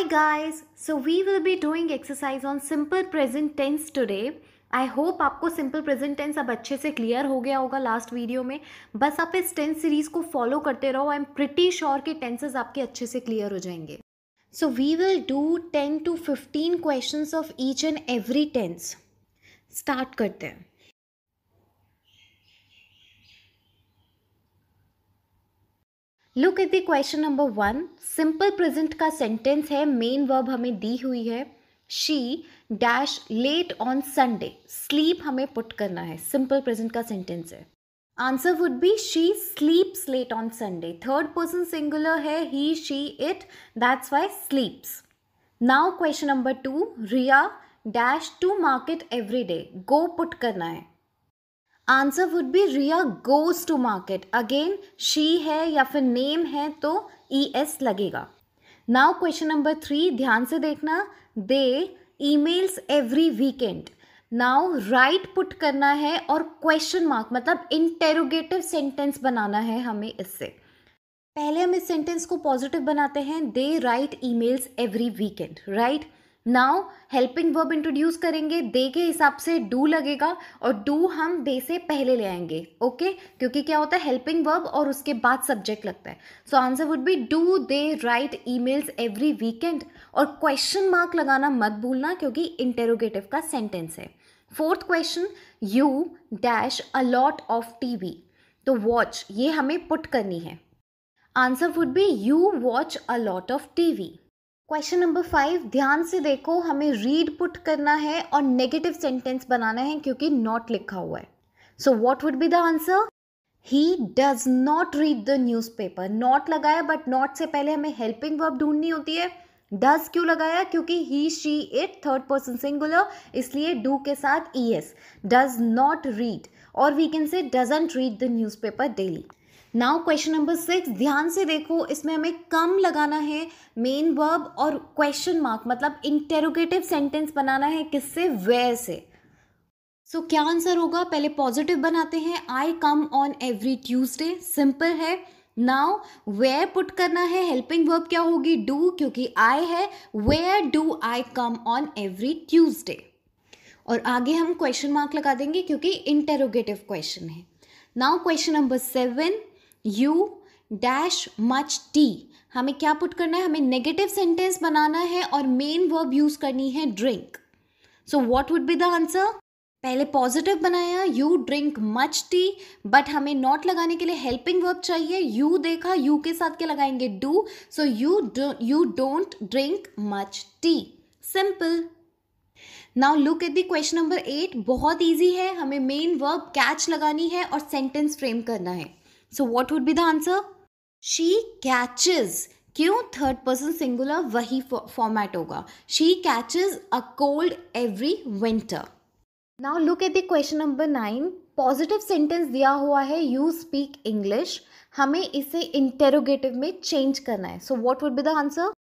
Hi guys, so we will be doing exercise on simple present tense today. I hope आपको simple present tense अब अच्छे से clear हो गया होगा लास्ट वीडियो में बस आप इस टेंस सीरीज़ को फॉलो करते रहो आई एम प्रिटी श्योर के टेंसेज आपके अच्छे से क्लियर हो जाएंगे so we will do ten to fifteen question of each and every tense start करते हैं look at the question number one simple present का सेंटेंस है मेन वर्ब हमें दी हुई है she dash late on Sunday sleep हमें put करना है सिंपल प्रेजेंट का सेंटेंस है answer would be she sleeps late on Sunday third person singular है he she it that's why sleeps now question number two Riya dash to market every day go put करना है answer would be Riya goes to market again she है या फिर name है तो E e S लगेगा now question number three ध्यान से देखना they E mails every weekend now write put करना है और क्वेश्चन मार्क मतलब इंटेरोगेटिव सेंटेंस बनाना है हमें इससे पहले हम इस सेंटेंस को पॉजिटिव बनाते हैं they write E mails every weekend right now helping verb introduce करेंगे दे के हिसाब से डू लगेगा और डू हम दे से पहले ले आएंगे ओके okay? क्योंकि क्या होता है हेल्पिंग वर्ब और उसके बाद सब्जेक्ट लगता है so answer would be do they write E mails every weekend और क्वेश्चन मार्क लगाना मत भूलना क्योंकि इंटेरोगेटिव का सेंटेंस है fourth question you dash a lot of TV तो वॉच ये हमें पुट करनी है answer would be you watch a lot of TV question number five ध्यान से देखो हमें रीड पुट करना है और नेगेटिव सेंटेंस बनाना है क्योंकि नॉट लिखा हुआ है so what would be the answer he does not read the newspaper not लगाया बट नॉट से पहले हमें हेल्पिंग वर्ब ढूंढनी होती है डज क्यों लगाया क्योंकि he she it third person singular इसलिए डू के साथ E S does not read और we can say doesn't read the newspaper daily now question number six ध्यान से देखो इसमें हमें कम लगाना है मेन वर्ब और क्वेश्चन मार्क मतलब इंटेरोगेटिव सेंटेंस बनाना है किससे वेयर से सो so, क्या आंसर होगा पहले पॉजिटिव बनाते हैं I come on every Tuesday simple है नाउ वेयर पुट करना है हेल्पिंग वर्ब क्या होगी डू क्योंकि आई है where do I come on every Tuesday और आगे हम क्वेश्चन मार्क लगा देंगे क्योंकि इंटेरोगेटिव क्वेश्चन है now question number seven you dash much tea हमें क्या पुट करना है हमें नेगेटिव सेंटेंस बनाना है और मेन वर्ब यूज़ करनी है drink so what would be the answer पहले पॉजिटिव बनाया you drink much tea but हमें नॉट लगाने के लिए हेल्पिंग वर्ब चाहिए यू देखा यू के साथ क्या लगाएंगे do so you you don't drink much tea simple now look at the question number eight बहुत ईजी है हमें मेन वर्ब कैच लगानी है और सेंटेंस फ्रेम करना है so what would be the answer she catches क्यों थर्ड पर्सन सिंगुलर वही फॉर्मेट होगा she catches a cold every winter now look at the question number nine positive sentence दिया हुआ है यू स्पीक इंग्लिश हमें इसे इंटेरोगेटिव में change करना है so what would be the answer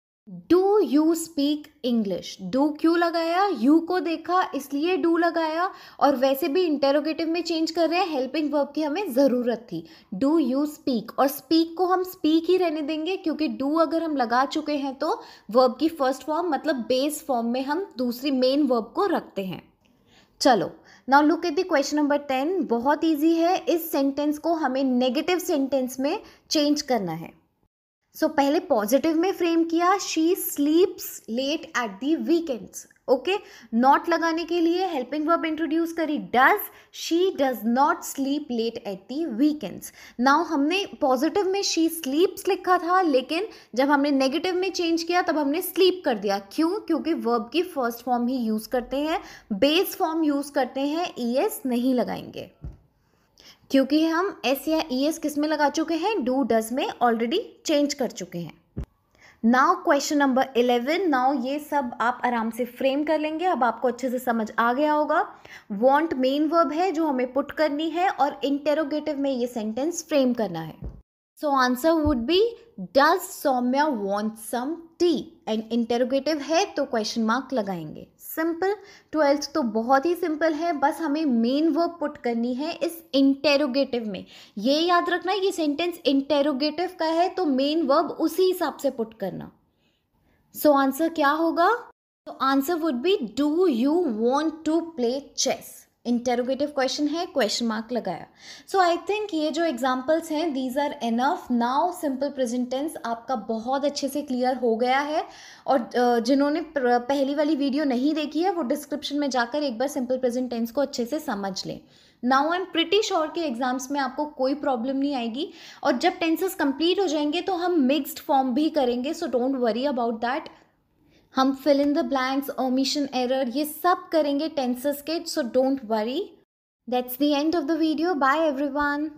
do you speak English do क्यों लगाया यू को देखा इसलिए डू लगाया और वैसे भी इंटेरोगेटिव में चेंज कर रहे हैं हेल्पिंग वर्ब की हमें ज़रूरत थी डू यू स्पीक और स्पीक को हम स्पीक ही रहने देंगे क्योंकि डू अगर हम लगा चुके हैं तो वर्ब की फर्स्ट फॉर्म मतलब बेस फॉर्म में हम दूसरी मेन वर्ब को रखते हैं चलो now look at the question number ten बहुत ईजी है इस सेंटेंस को हमें नेगेटिव सेंटेंस में चेंज करना है सो so, पहले पॉजिटिव में फ्रेम किया she sleeps late at the weekends okay not लगाने के लिए हेल्पिंग वर्ब इंट्रोड्यूस करी does she does not sleep late at the weekends now हमने पॉजिटिव में शी स्लीप्स लिखा था लेकिन जब हमने नेगेटिव में चेंज किया तब हमने स्लीप कर दिया क्यों क्योंकि वर्ब की फर्स्ट फॉर्म ही यूज़ करते हैं बेस फॉर्म यूज़ करते हैं ई e एस नहीं लगाएंगे क्योंकि हम एस या ई e एस किस में लगा चुके हैं डू डज में ऑलरेडी चेंज कर चुके हैं now question number eleven now ये सब आप आराम से फ्रेम कर लेंगे अब आपको अच्छे से समझ आ गया होगा वॉन्ट मेन वर्ब है जो हमें पुट करनी है और इंटेरोगेटिव में ये सेंटेंस फ्रेम करना है so answer would be does Soumya want some tea and interrogative है तो क्वेश्चन मार्क लगाएंगे सिंपल ट्वेल्थ तो बहुत ही सिंपल है बस हमें मेन वर्ब पुट करनी है इस इंटेरोगेटिव में ये याद रखना ये सेंटेंस इंटेरोगेटिव का है तो मेन वर्ब उसी हिसाब से पुट करना सो so, आंसर क्या होगा तो answer would be do you want to play chess interrogative question है क्वेश्चन मार्क लगाया सो आई थिंक ये जो एग्जाम्पल्स हैं these are enough now simple present tense आपका बहुत अच्छे से क्लियर हो गया है और जिन्होंने पहली वाली वीडियो नहीं देखी है वो डिस्क्रिप्शन में जाकर एक बार सिंपल प्रेजेंटेंस को अच्छे से समझ लें now I am pretty sure के एग्ज़ाम्स में आपको कोई प्रॉब्लम नहीं आएगी और जब टेंसेस कंप्लीट हो जाएंगे तो हम मिक्स्ड फॉर्म भी करेंगे so don't worry about that हम fill in the blanks omission error ये सब करेंगे टेंसेस के so don't worry that's the end of the video bye everyone